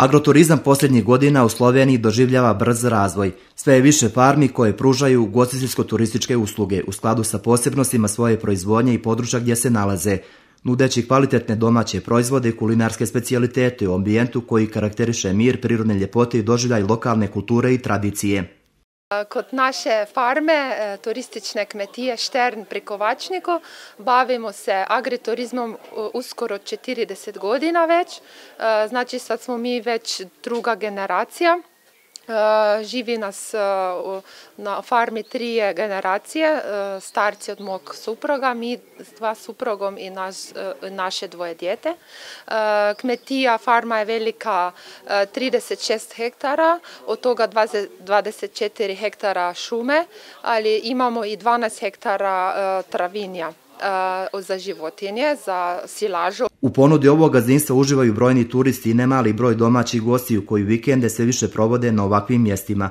Agroturizam posljednjih godina u Sloveniji doživljava brz razvoj. Sve je više farmi koje pružaju ugostiteljsko-turističke usluge u skladu sa posebnostima svoje proizvodnje i područja gdje se nalaze, nudeći kvalitetne domaće proizvode i kulinarske specijalitete u ambijentu koji karakteriše mir, prirodne ljepote i doživljaj lokalne kulture i tradicije. Kot naše farme, eh, turistične kmetije Štern pri Kovačniku, bavimo se agriturizmom uskoro eh, 40 godina več, eh, znači sad smo mi več druga generacija. Eh, živi nas eh, na farmi trije generacije, eh, starci od mog suproga, mi s dva suprogom in naš, naše dvoje djete. Kmetija, farma je velika 36 hektara, od toga 24 hektara šume, ali imamo i 12 hektara travinja. za životinje, za silažu. U ponudi ovog gazdinstva uživaju brojni turisti i nemali broj domaćih gostiju koji vikende sve više provode na ovakvim mjestima.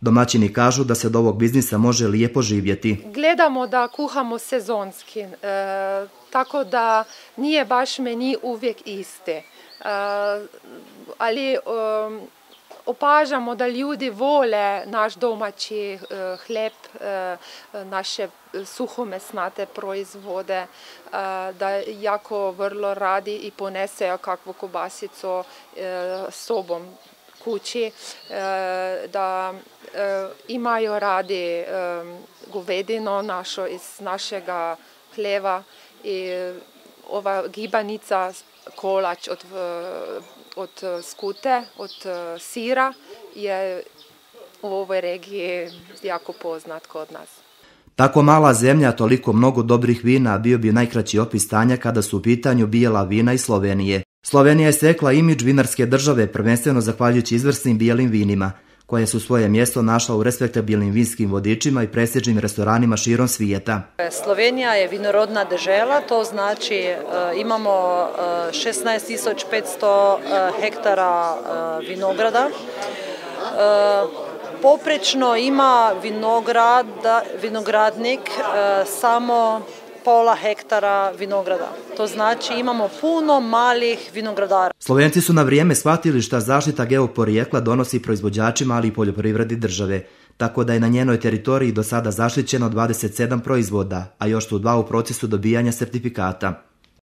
Domaćini kažu da se od ovog biznisa može lijepo živjeti. Gledamo da kuhamo sezonski, e, tako da nije baš meni uvijek iste. ali e, opažamo, da ljudje vole naš domači eh, hleb, eh, naše eh, suhomesnate proizvode, da jako vrlo radi in ponesejo kakvo kobasico sobom kuči, da imajo radi govedino našo iz našega hleva in ova gibanica kolač od, eh, skute, od eh, sira je u ovoj regiji jako poznat kod nas. Tako mala zemlja, toliko mnogo dobrih vina bio bi najkraći opis stanja kada su u pitanju bijela vina iz Slovenije. Slovenija je stekla imidž vinarske države prvenstveno zahvaljujući izvrsnim bijelim vinima – koje su svoje mjesto našla u respektabilnim vinskim vodičima i prestižnim restoranima širom svijeta. Slovenija je vinorodna dežela, to znači e, imamo 16.500 e, e, hektara vinograda. Poprečno ima vinograd, vinogradnik samo pola hektara vinograda. To znači imamo puno malih vinogradara. Slovenci su na vrijeme shvatili šta zaštita geoporijekla donosi proizvođačima ali i poljoprivredi države. Tako da je na njenoj teritoriji do sada zaštićeno 27 proizvoda, a još su dva u procesu dobijanja sertifikata.